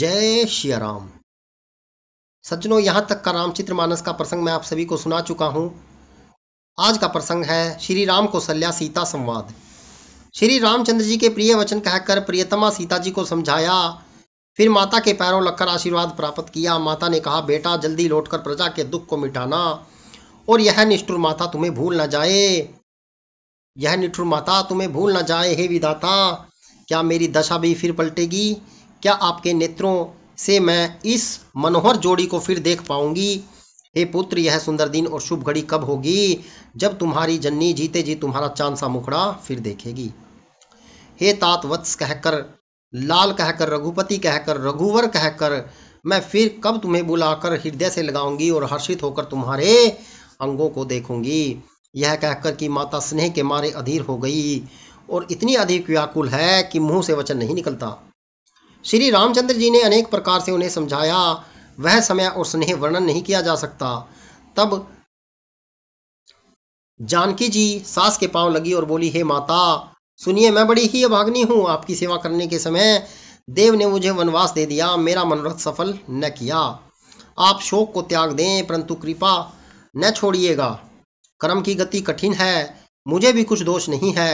जय श्री राम सज्जनों यहाँ तक का रामचित्र मानस का प्रसंग मैं आप सभी को सुना चुका हूँ आज का प्रसंग है श्री राम को सल्या सीता संवाद श्री रामचंद्र जी के प्रिय वचन कहकर प्रियतमा सीता जी को समझाया फिर माता के पैरों लगकर आशीर्वाद प्राप्त किया माता ने कहा बेटा जल्दी लौटकर प्रजा के दुख को मिटाना और यह निष्ठुर माता तुम्हें भूल न जाए यह निष्ठुर माता तुम्हें भूल न जाए हे विधाता क्या मेरी दशा भी फिर पलटेगी क्या आपके नेत्रों से मैं इस मनोहर जोड़ी को फिर देख पाऊंगी हे पुत्र यह सुंदर दिन और शुभ घड़ी कब होगी जब तुम्हारी जन्नी जीते जी तुम्हारा चांद सा मुखड़ा फिर देखेगी हे तात वत्स कहकर लाल कहकर रघुपति कहकर रघुवर कहकर मैं फिर कब तुम्हें बुलाकर हृदय से लगाऊंगी और हर्षित होकर तुम्हारे अंगों को देखूंगी यह कहकर कि माता स्नेह के मारे अधीर हो गई और इतनी अधिक व्याकुल है कि मुंह से वचन नहीं निकलता श्री रामचंद्र जी ने अनेक प्रकार से उन्हें समझाया वह समय और स्नेह वर्णन नहीं किया जा सकता तब जानकी जी सास के पांव लगी और बोली हे माता सुनिए मैं बड़ी ही अभाग्नि हूँ आपकी सेवा करने के समय देव ने मुझे वनवास दे दिया मेरा मनोरथ सफल न किया आप शोक को त्याग दें परंतु कृपा न छोड़िएगा कर्म की गति कठिन है मुझे भी कुछ दोष नहीं है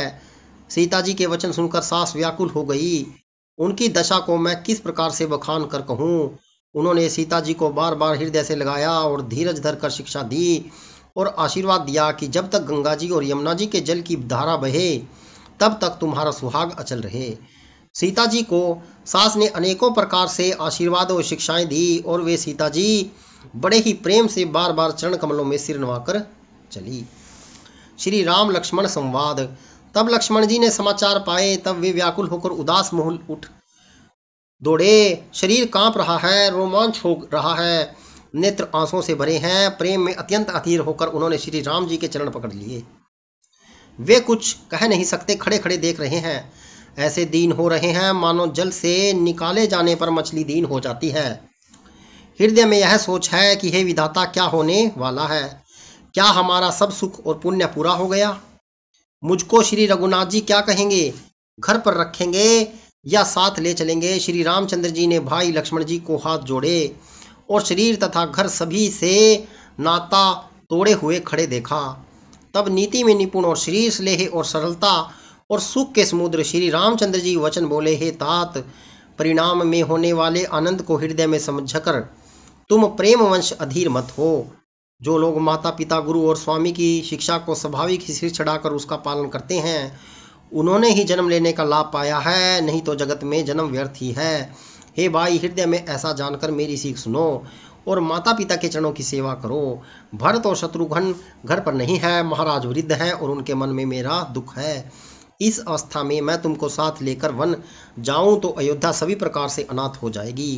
सीता जी के वचन सुनकर सास व्याकुल हो गई उनकी दशा को मैं किस प्रकार से बखान कर कहूँ उन्होंने सीता जी को बार बार हृदय से लगाया और धीरज धर कर शिक्षा दी और आशीर्वाद दिया कि जब तक गंगा जी और यमुना जी के जल की धारा बहे तब तक तुम्हारा सुहाग अचल रहे सीता जी को सास ने अनेकों प्रकार से आशीर्वाद और शिक्षाएं दी और वे सीता जी बड़े ही प्रेम से बार बार चरण कमलों में सिर नवाकर चली श्री राम लक्ष्मण संवाद तब लक्ष्मण जी ने समाचार पाए तब वे व्याकुल होकर उदास मोहल उठ दौड़े शरीर कांप रहा है रोमांच हो रहा है नेत्र आंसुओं से भरे हैं प्रेम में अत्यंत अधीर होकर उन्होंने श्री राम जी के चरण पकड़ लिए वे कुछ कह नहीं सकते खड़े खड़े देख रहे हैं ऐसे दीन हो रहे हैं मानो जल से निकाले जाने पर मछली दीन हो जाती है हृदय में यह सोच है कि हे विधाता क्या होने वाला है क्या हमारा सब सुख और पुण्य पूरा हो गया मुझको श्री रघुनाथ जी क्या कहेंगे घर पर रखेंगे या साथ ले चलेंगे श्री रामचंद्र जी ने भाई लक्ष्मण जी को हाथ जोड़े और शरीर तथा घर सभी से नाता तोड़े हुए खड़े देखा तब नीति में निपुण और श्री स्लेह और सरलता और सुख के समुद्र श्री रामचंद्र जी वचन बोले हे तात परिणाम में होने वाले आनंद को हृदय में समझकर तुम प्रेम वंश अधीर मत हो जो लोग माता पिता गुरु और स्वामी की शिक्षा को स्वाभाविक ही सिर चढ़ाकर उसका पालन करते हैं उन्होंने ही जन्म लेने का लाभ पाया है नहीं तो जगत में जन्म व्यर्थ ही है हे भाई हृदय में ऐसा जानकर मेरी सीख सुनो और माता पिता के चरणों की सेवा करो भरत और शत्रुघ्न घर पर नहीं है महाराज वृद्ध हैं और उनके मन में मेरा दुख है इस अवस्था में मैं तुमको साथ लेकर वन जाऊं तो अयोध्या सभी प्रकार से अनाथ हो जाएगी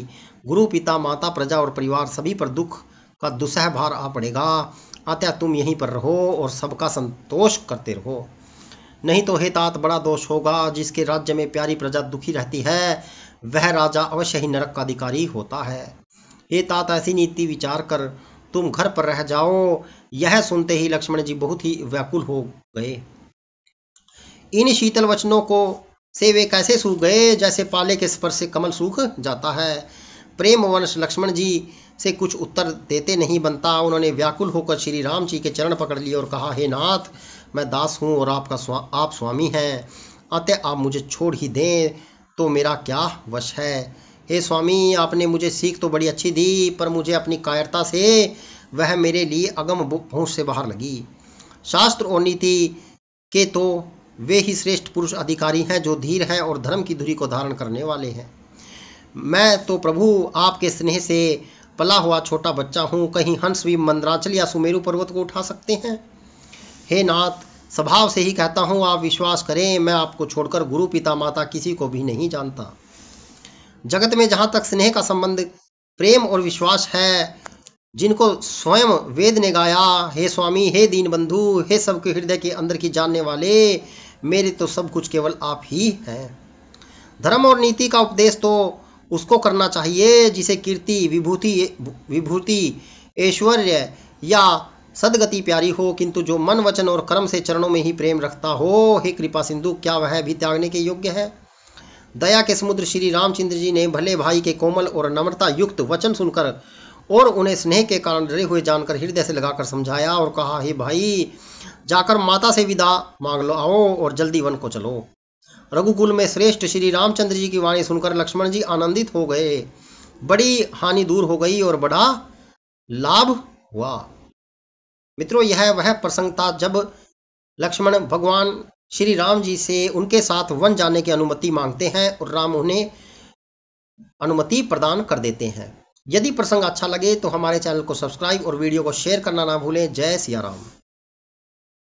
गुरु पिता माता प्रजा और परिवार सभी पर दुख का दुसह भार आ पड़ेगा अतः तुम यहीं पर रहो और सबका संतोष करते रहो नहीं तो हे तात बड़ा दोष होगा जिसके राज्य में प्यारी प्रजा दुखी रहती है वह राजा अवश्य ही नरक का अधिकारी होता है हे तात ऐसी नीति विचार कर तुम घर पर रह जाओ यह सुनते ही लक्ष्मण जी बहुत ही व्याकुल हो गए इन शीतल वचनों को से वे कैसे सूख गए जैसे पाले के स्पर्श से कमल सूख जाता है प्रेम वंश लक्ष्मण जी से कुछ उत्तर देते नहीं बनता उन्होंने व्याकुल होकर श्री राम जी के चरण पकड़ लिए और कहा हे नाथ मैं दास हूँ और आपका स्वा, आप स्वामी हैं अतः आप मुझे छोड़ ही दें तो मेरा क्या वश है हे स्वामी आपने मुझे सीख तो बड़ी अच्छी दी पर मुझे अपनी कायरता से वह मेरे लिए अगम भूस से बाहर लगी शास्त्र और नीति के तो वे ही श्रेष्ठ पुरुष अधिकारी हैं जो धीर हैं और धर्म की धुरी को धारण करने वाले हैं मैं तो प्रभु आपके स्नेह से पला हुआ छोटा बच्चा हूँ कहीं हंस भी मंदराचल या सुमेरु पर्वत को उठा सकते हैं हे नाथ स्वभाव से ही कहता हूँ आप विश्वास करें मैं आपको छोड़कर गुरु पिता माता किसी को भी नहीं जानता जगत में जहाँ तक स्नेह का संबंध प्रेम और विश्वास है जिनको स्वयं वेद ने गाया हे स्वामी हे दीन बंधु हे सबके हृदय के अंदर की जानने वाले मेरे तो सब कुछ केवल आप ही हैं धर्म और नीति का उपदेश तो उसको करना चाहिए जिसे कीर्ति विभूति विभूति ऐश्वर्य या सदगति प्यारी हो किंतु जो मन वचन और कर्म से चरणों में ही प्रेम रखता हो हे कृपा सिंधु क्या वह भी त्यागने के योग्य है दया के समुद्र श्री रामचंद्र जी ने भले भाई के कोमल और नम्रता युक्त वचन सुनकर और उन्हें स्नेह के कारण डरे हुए जानकर हृदय से लगाकर समझाया और कहा हे भाई जाकर माता से विदा मांग लो आओ और जल्दी वन को चलो रघुकुल में श्रेष्ठ श्री रामचंद्र जी की वाणी सुनकर लक्ष्मण जी आनंदित हो गए बड़ी हानि दूर हो गई और बड़ा लाभ हुआ मित्रों यह वह प्रसंग था जब लक्ष्मण भगवान श्री राम जी से उनके साथ वन जाने की अनुमति मांगते हैं और राम उन्हें अनुमति प्रदान कर देते हैं यदि प्रसंग अच्छा लगे तो हमारे चैनल को सब्सक्राइब और वीडियो को शेयर करना ना भूलें जय सिया राम